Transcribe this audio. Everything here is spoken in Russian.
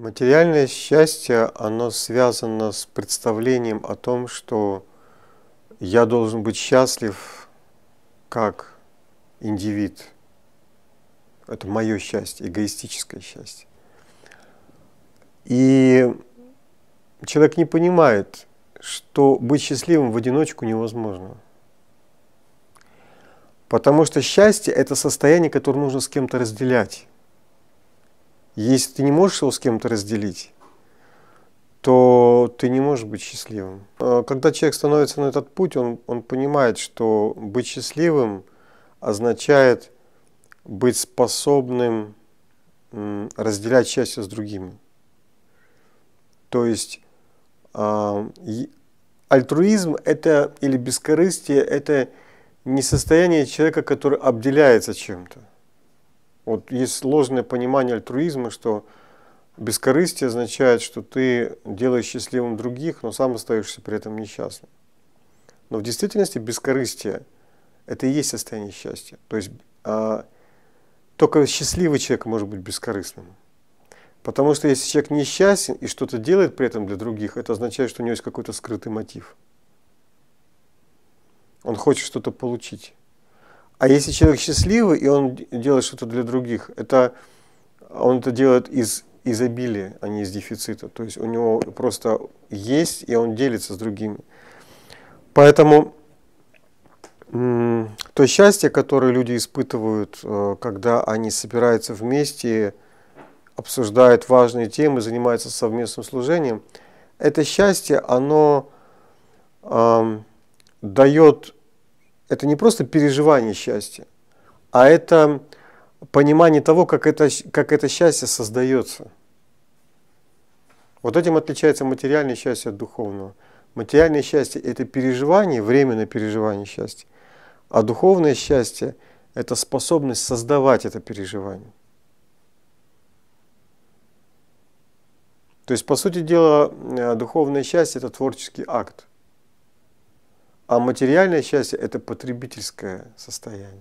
Материальное счастье, оно связано с представлением о том, что я должен быть счастлив как индивид. Это мое счастье, эгоистическое счастье. И человек не понимает, что быть счастливым в одиночку невозможно. Потому что счастье – это состояние, которое нужно с кем-то разделять. Если ты не можешь его с кем-то разделить, то ты не можешь быть счастливым. А, когда человек становится на этот путь, он, он понимает, что быть счастливым означает быть способным разделять счастье с другими. То есть а, альтруизм это или бескорыстие это не состояние человека, который обделяется чем-то. Вот есть ложное понимание альтруизма, что бескорыстие означает, что ты делаешь счастливым других, но сам остаешься при этом несчастным. Но в действительности бескорыстие – это и есть состояние счастья. То есть а, только счастливый человек может быть бескорыстным. Потому что если человек несчастен и что-то делает при этом для других, это означает, что у него есть какой-то скрытый мотив. Он хочет что-то получить. А если человек счастливый, и он делает что-то для других, это он это делает из изобилия, а не из дефицита. То есть у него просто есть, и он делится с другими. Поэтому то счастье, которое люди испытывают, э, когда они собираются вместе, обсуждают важные темы, занимаются совместным служением, это счастье, оно э, дает это не просто переживание счастья, а это понимание того, как это, как это счастье создается. Вот этим отличается материальное счастье от духовного. Материальное счастье – это переживание, временное переживание счастья. А духовное счастье – это способность создавать это переживание. То есть, по сути дела, э, духовное счастье – это творческий акт. А материальное счастье – это потребительское состояние.